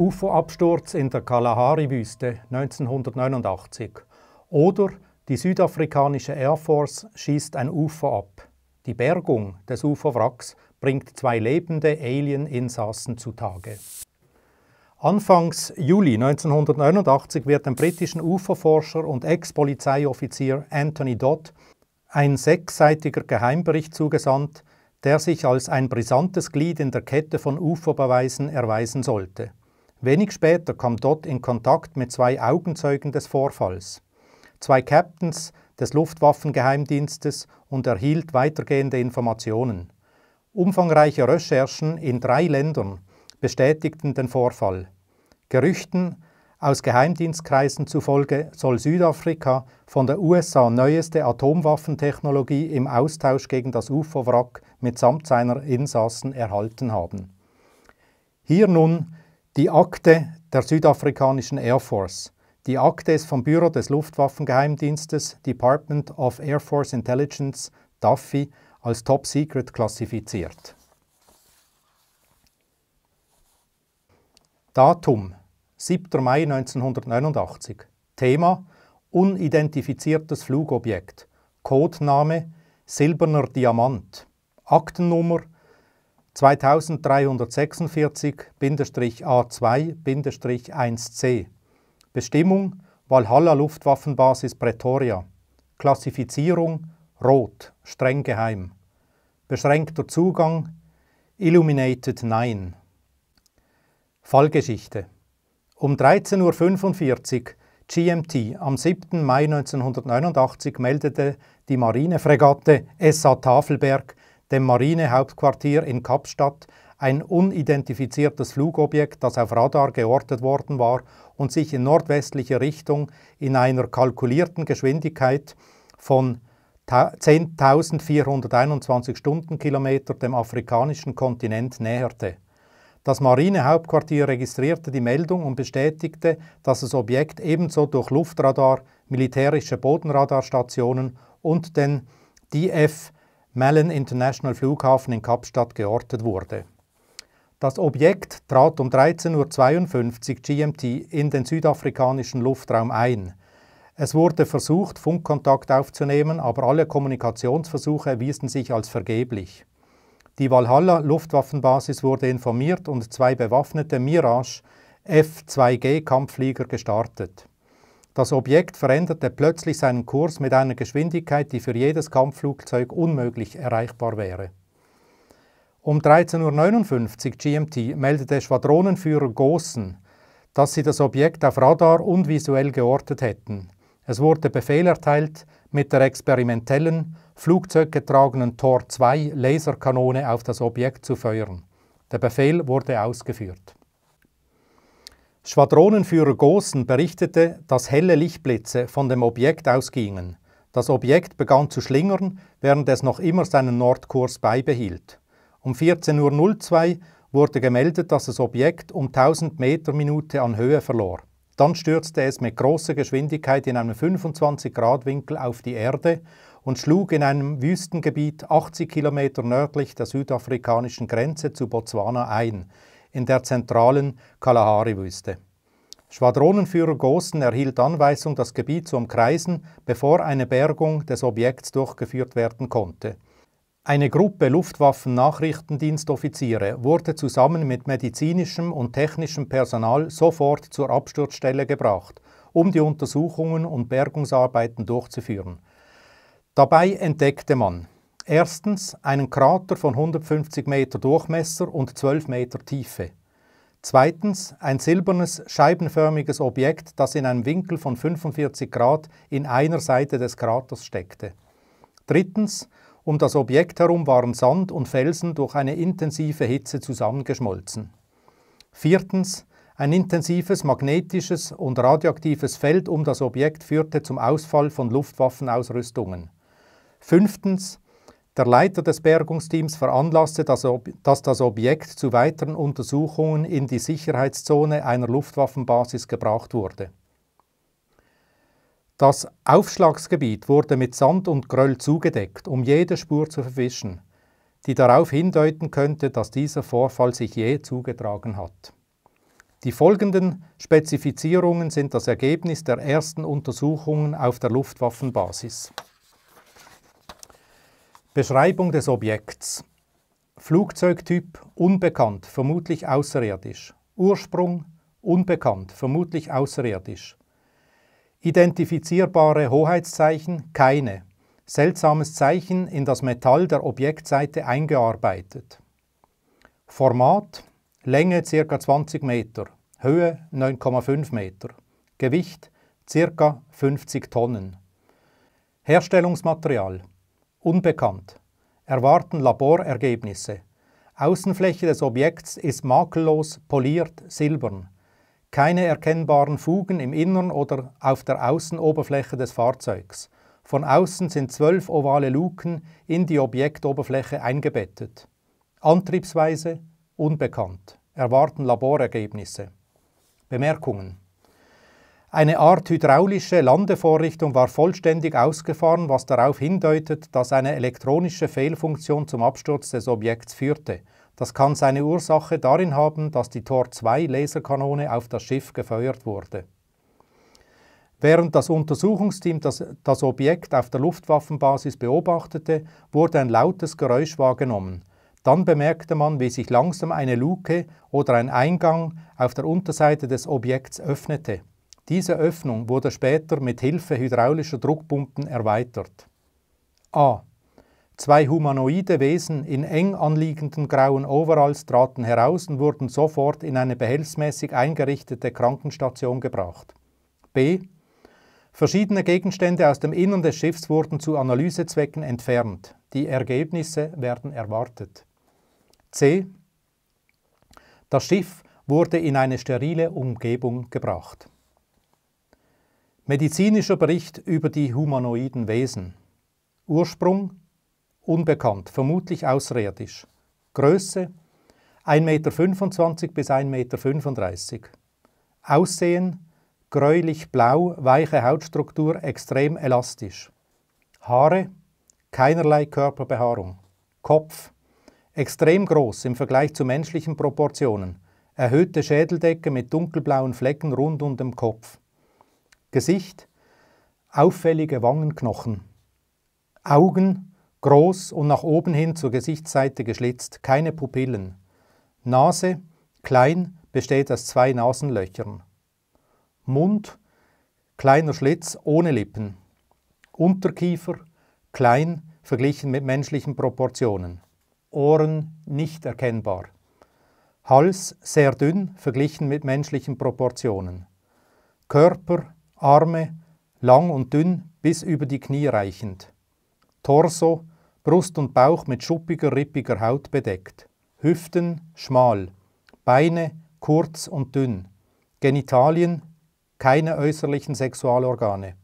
UFO-Absturz in der Kalahari-Wüste 1989 oder die südafrikanische Air Force schießt ein UFO ab. Die Bergung des UFO-Wracks bringt zwei lebende Alien-Insassen zutage. Anfangs Juli 1989 wird dem britischen UFO-Forscher und Ex-Polizeioffizier Anthony Dodd ein sechsseitiger Geheimbericht zugesandt, der sich als ein brisantes Glied in der Kette von UFO-Beweisen erweisen sollte. Wenig später kam Dodd in Kontakt mit zwei Augenzeugen des Vorfalls, zwei Captains des Luftwaffengeheimdienstes und erhielt weitergehende Informationen. Umfangreiche Recherchen in drei Ländern bestätigten den Vorfall. Gerüchten aus Geheimdienstkreisen zufolge soll Südafrika von der USA neueste Atomwaffentechnologie im Austausch gegen das UFO-Wrack mitsamt seiner Insassen erhalten haben. Hier nun die Akte der südafrikanischen Air Force. Die Akte ist vom Büro des Luftwaffengeheimdienstes Department of Air Force Intelligence, DAFI, als Top Secret klassifiziert. Datum 7. Mai 1989. Thema Unidentifiziertes Flugobjekt. Codename Silberner Diamant. Aktennummer 2346-A2-1C Bestimmung Valhalla Luftwaffenbasis Pretoria Klassifizierung Rot, streng geheim. Beschränkter Zugang Illuminated 9 Fallgeschichte Um 13.45 Uhr GMT am 7. Mai 1989 meldete die Marinefregatte SA Tafelberg dem Marinehauptquartier in Kapstadt, ein unidentifiziertes Flugobjekt, das auf Radar geortet worden war und sich in nordwestlicher Richtung in einer kalkulierten Geschwindigkeit von 10.421 Stundenkilometer dem afrikanischen Kontinent näherte. Das Marinehauptquartier registrierte die Meldung und bestätigte, dass das Objekt ebenso durch Luftradar, militärische Bodenradarstationen und den DF Mellon International Flughafen in Kapstadt geortet wurde. Das Objekt trat um 13.52 Uhr GMT in den südafrikanischen Luftraum ein. Es wurde versucht, Funkkontakt aufzunehmen, aber alle Kommunikationsversuche erwiesen sich als vergeblich. Die Valhalla Luftwaffenbasis wurde informiert und zwei bewaffnete Mirage F-2G-Kampfflieger gestartet. Das Objekt veränderte plötzlich seinen Kurs mit einer Geschwindigkeit, die für jedes Kampfflugzeug unmöglich erreichbar wäre. Um 13.59 Uhr GMT meldete Schwadronenführer Gossen, dass sie das Objekt auf Radar und visuell geortet hätten. Es wurde Befehl erteilt, mit der experimentellen, flugzeuggetragenen Tor 2 Laserkanone auf das Objekt zu feuern. Der Befehl wurde ausgeführt. Schwadronenführer Gosen berichtete, dass helle Lichtblitze von dem Objekt ausgingen. Das Objekt begann zu schlingern, während es noch immer seinen Nordkurs beibehielt. Um 14.02 Uhr wurde gemeldet, dass das Objekt um 1000 Meter Minute an Höhe verlor. Dann stürzte es mit großer Geschwindigkeit in einem 25-Grad-Winkel auf die Erde und schlug in einem Wüstengebiet 80 Kilometer nördlich der südafrikanischen Grenze zu Botswana ein in der zentralen Kalahari-Wüste. Schwadronenführer Gossen erhielt Anweisung, das Gebiet zu umkreisen, bevor eine Bergung des Objekts durchgeführt werden konnte. Eine Gruppe Luftwaffen-Nachrichtendienstoffiziere wurde zusammen mit medizinischem und technischem Personal sofort zur Absturzstelle gebracht, um die Untersuchungen und Bergungsarbeiten durchzuführen. Dabei entdeckte man, Erstens einen Krater von 150 Meter Durchmesser und 12 Meter Tiefe. Zweitens ein silbernes, scheibenförmiges Objekt, das in einem Winkel von 45 Grad in einer Seite des Kraters steckte. Drittens, um das Objekt herum waren Sand und Felsen durch eine intensive Hitze zusammengeschmolzen. Viertens, ein intensives magnetisches und radioaktives Feld um das Objekt führte zum Ausfall von Luftwaffenausrüstungen. Fünftens, der Leiter des Bergungsteams veranlasste, dass, dass das Objekt zu weiteren Untersuchungen in die Sicherheitszone einer Luftwaffenbasis gebracht wurde. Das Aufschlagsgebiet wurde mit Sand und Gröll zugedeckt, um jede Spur zu verwischen, die darauf hindeuten könnte, dass dieser Vorfall sich je zugetragen hat. Die folgenden Spezifizierungen sind das Ergebnis der ersten Untersuchungen auf der Luftwaffenbasis. Beschreibung des Objekts. Flugzeugtyp unbekannt, vermutlich außerirdisch. Ursprung unbekannt, vermutlich außerirdisch. Identifizierbare Hoheitszeichen keine. Seltsames Zeichen in das Metall der Objektseite eingearbeitet. Format Länge ca. 20 Meter, Höhe 9,5 Meter, Gewicht ca. 50 Tonnen. Herstellungsmaterial unbekannt. Erwarten Laborergebnisse. Außenfläche des Objekts ist makellos poliert silbern. Keine erkennbaren Fugen im Innern oder auf der Außenoberfläche des Fahrzeugs. Von außen sind zwölf ovale Luken in die Objektoberfläche eingebettet. Antriebsweise unbekannt. Erwarten Laborergebnisse. Bemerkungen eine Art hydraulische Landevorrichtung war vollständig ausgefahren, was darauf hindeutet, dass eine elektronische Fehlfunktion zum Absturz des Objekts führte. Das kann seine Ursache darin haben, dass die Tor 2 Laserkanone auf das Schiff gefeuert wurde. Während das Untersuchungsteam das, das Objekt auf der Luftwaffenbasis beobachtete, wurde ein lautes Geräusch wahrgenommen. Dann bemerkte man, wie sich langsam eine Luke oder ein Eingang auf der Unterseite des Objekts öffnete. Diese Öffnung wurde später mit Hilfe hydraulischer Druckpumpen erweitert. A. Zwei humanoide Wesen in eng anliegenden grauen Overalls traten heraus und wurden sofort in eine behelfsmäßig eingerichtete Krankenstation gebracht. B. Verschiedene Gegenstände aus dem Innern des Schiffs wurden zu Analysezwecken entfernt. Die Ergebnisse werden erwartet. C. Das Schiff wurde in eine sterile Umgebung gebracht. Medizinischer Bericht über die humanoiden Wesen. Ursprung unbekannt, vermutlich außerirdisch. Größe 1,25 m bis 1,35 m. Aussehen gräulich-blau, weiche Hautstruktur extrem elastisch. Haare keinerlei Körperbehaarung. Kopf extrem groß im Vergleich zu menschlichen Proportionen. Erhöhte Schädeldecke mit dunkelblauen Flecken rund um den Kopf. Gesicht, auffällige Wangenknochen, Augen groß und nach oben hin zur Gesichtsseite geschlitzt, keine Pupillen, Nase klein, besteht aus zwei Nasenlöchern, Mund kleiner Schlitz ohne Lippen, Unterkiefer klein verglichen mit menschlichen Proportionen, Ohren nicht erkennbar. Hals sehr dünn verglichen mit menschlichen Proportionen. Körper Arme lang und dünn bis über die Knie reichend. Torso, Brust und Bauch mit schuppiger, rippiger Haut bedeckt. Hüften schmal, Beine kurz und dünn. Genitalien keine äußerlichen Sexualorgane.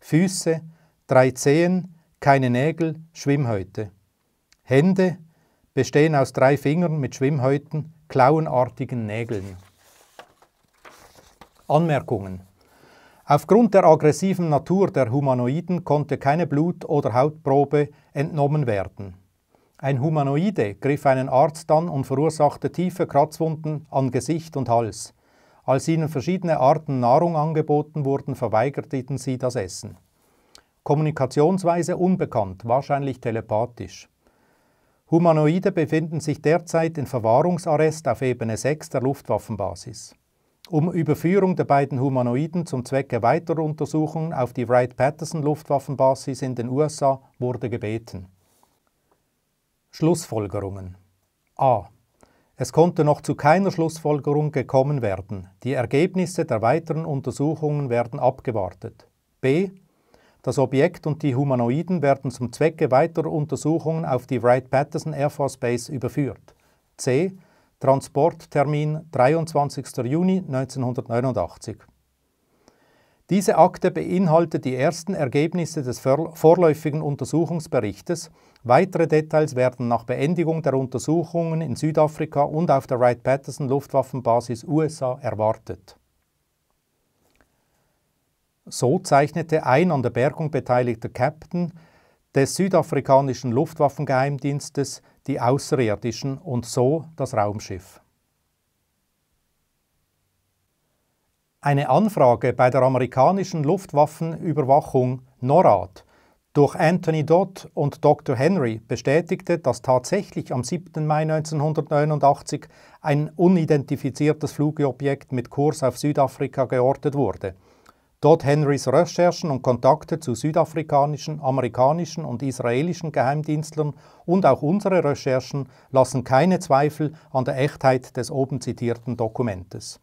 Füße, drei Zehen, keine Nägel, Schwimmhäute. Hände bestehen aus drei Fingern mit Schwimmhäuten, klauenartigen Nägeln. Anmerkungen Aufgrund der aggressiven Natur der Humanoiden konnte keine Blut- oder Hautprobe entnommen werden. Ein Humanoide griff einen Arzt an und verursachte tiefe Kratzwunden an Gesicht und Hals. Als ihnen verschiedene Arten Nahrung angeboten wurden, verweigerten sie das Essen. Kommunikationsweise unbekannt, wahrscheinlich telepathisch. Humanoide befinden sich derzeit in Verwahrungsarrest auf Ebene 6 der Luftwaffenbasis. Um Überführung der beiden Humanoiden zum Zwecke weiterer Untersuchungen auf die Wright-Patterson-Luftwaffenbasis in den USA wurde gebeten. Schlussfolgerungen A. Es konnte noch zu keiner Schlussfolgerung gekommen werden. Die Ergebnisse der weiteren Untersuchungen werden abgewartet. B. Das Objekt und die Humanoiden werden zum Zwecke weiterer Untersuchungen auf die Wright-Patterson Air Force Base überführt. C. Transporttermin 23. Juni 1989. Diese Akte beinhaltet die ersten Ergebnisse des vorläufigen Untersuchungsberichtes. Weitere Details werden nach Beendigung der Untersuchungen in Südafrika und auf der Wright-Patterson Luftwaffenbasis USA erwartet. So zeichnete ein an der Bergung beteiligter Captain des südafrikanischen Luftwaffengeheimdienstes die Außerirdischen und so das Raumschiff. Eine Anfrage bei der amerikanischen Luftwaffenüberwachung NORAD durch Anthony Dodd und Dr. Henry bestätigte, dass tatsächlich am 7. Mai 1989 ein unidentifiziertes Flugobjekt mit Kurs auf Südafrika geortet wurde – Dort Henrys Recherchen und Kontakte zu südafrikanischen, amerikanischen und israelischen Geheimdienstlern und auch unsere Recherchen lassen keine Zweifel an der Echtheit des oben zitierten Dokumentes.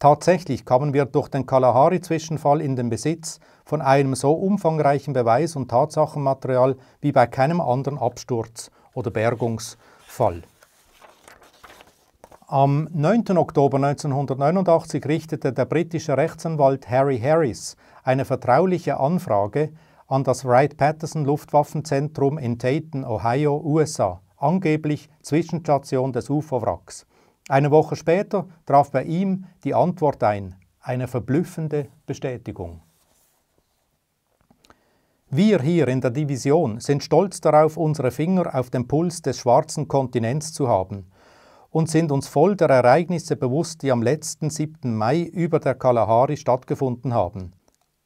Tatsächlich kamen wir durch den Kalahari-Zwischenfall in den Besitz von einem so umfangreichen Beweis und Tatsachenmaterial wie bei keinem anderen Absturz oder Bergungsfall. Am 9. Oktober 1989 richtete der britische Rechtsanwalt Harry Harris eine vertrauliche Anfrage an das Wright-Patterson Luftwaffenzentrum in Dayton, Ohio, USA, angeblich Zwischenstation des UFO-Wracks. Eine Woche später traf bei ihm die Antwort ein, eine verblüffende Bestätigung. Wir hier in der Division sind stolz darauf, unsere Finger auf dem Puls des schwarzen Kontinents zu haben – und sind uns voll der Ereignisse bewusst, die am letzten 7. Mai über der Kalahari stattgefunden haben.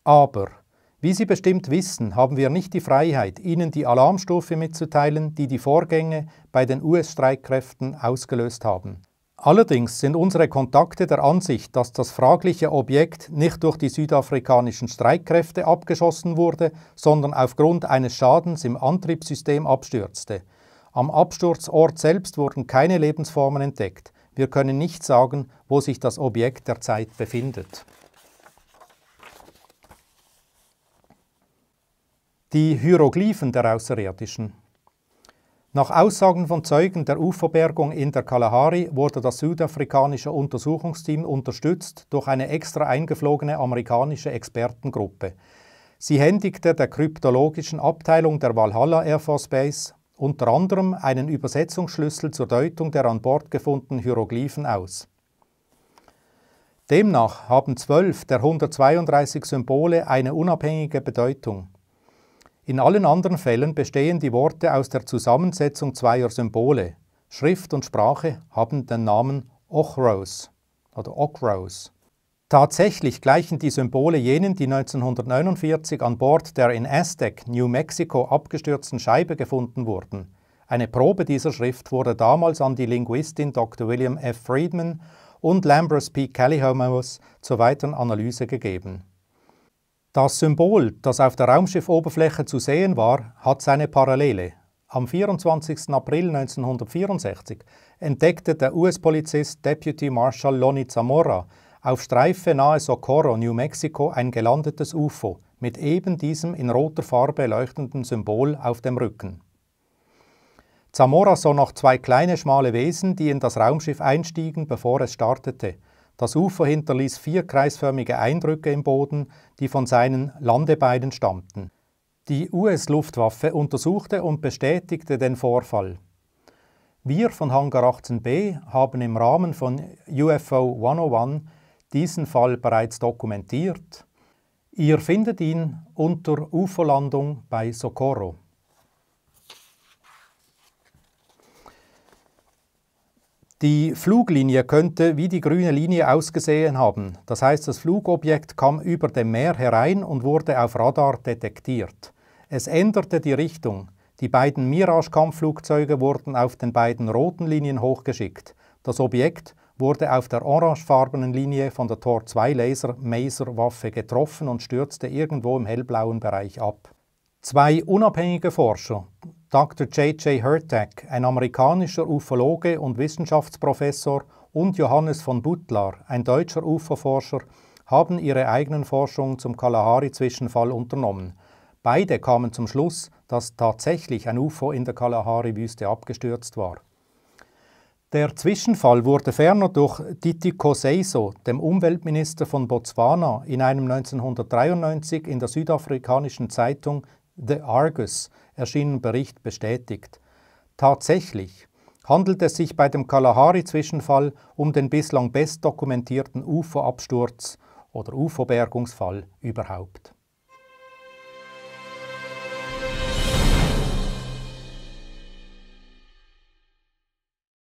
Aber, wie Sie bestimmt wissen, haben wir nicht die Freiheit, Ihnen die Alarmstufe mitzuteilen, die die Vorgänge bei den US-Streitkräften ausgelöst haben. Allerdings sind unsere Kontakte der Ansicht, dass das fragliche Objekt nicht durch die südafrikanischen Streitkräfte abgeschossen wurde, sondern aufgrund eines Schadens im Antriebssystem abstürzte – am Absturzort selbst wurden keine Lebensformen entdeckt. Wir können nicht sagen, wo sich das Objekt der Zeit befindet. Die Hieroglyphen der Außerirdischen. Nach Aussagen von Zeugen der Uferbergung in der Kalahari wurde das südafrikanische Untersuchungsteam unterstützt durch eine extra eingeflogene amerikanische Expertengruppe. Sie händigte der kryptologischen Abteilung der Valhalla Air Force Base unter anderem einen Übersetzungsschlüssel zur Deutung der an Bord gefundenen Hieroglyphen aus. Demnach haben zwölf der 132 Symbole eine unabhängige Bedeutung. In allen anderen Fällen bestehen die Worte aus der Zusammensetzung zweier Symbole. Schrift und Sprache haben den Namen Ochros oder Ochros. Tatsächlich gleichen die Symbole jenen, die 1949 an Bord der in Aztec, New Mexico abgestürzten Scheibe gefunden wurden. Eine Probe dieser Schrift wurde damals an die Linguistin Dr. William F. Friedman und Lambrus P. Callihomus zur weiteren Analyse gegeben. Das Symbol, das auf der Raumschiffoberfläche zu sehen war, hat seine Parallele. Am 24. April 1964 entdeckte der US-Polizist Deputy Marshal Lonnie Zamora auf Streife nahe Socorro, New Mexico, ein gelandetes UFO mit eben diesem in roter Farbe leuchtenden Symbol auf dem Rücken. Zamora sah noch zwei kleine schmale Wesen, die in das Raumschiff einstiegen, bevor es startete. Das UFO hinterließ vier kreisförmige Eindrücke im Boden, die von seinen Landebeinen stammten. Die US-Luftwaffe untersuchte und bestätigte den Vorfall. Wir von Hangar 18b haben im Rahmen von UFO 101 diesen Fall bereits dokumentiert. Ihr findet ihn unter UFO-Landung bei Socorro. Die Fluglinie könnte wie die grüne Linie ausgesehen haben. Das heißt, das Flugobjekt kam über dem Meer herein und wurde auf Radar detektiert. Es änderte die Richtung. Die beiden Mirage-Kampfflugzeuge wurden auf den beiden roten Linien hochgeschickt. Das Objekt wurde auf der orangefarbenen Linie von der Tor 2 Laser Maser Waffe getroffen und stürzte irgendwo im hellblauen Bereich ab. Zwei unabhängige Forscher, Dr. J.J. Hertak, ein amerikanischer Ufologe und Wissenschaftsprofessor, und Johannes von Butlar, ein deutscher UFO-Forscher, haben ihre eigenen Forschungen zum Kalahari-Zwischenfall unternommen. Beide kamen zum Schluss, dass tatsächlich ein UFO in der Kalahari-Wüste abgestürzt war. Der Zwischenfall wurde ferner durch Titiko Seiso, dem Umweltminister von Botswana, in einem 1993 in der südafrikanischen Zeitung The Argus erschienenen Bericht bestätigt. Tatsächlich handelt es sich bei dem Kalahari-Zwischenfall um den bislang bestdokumentierten UFO-Absturz oder UFO-Bergungsfall überhaupt.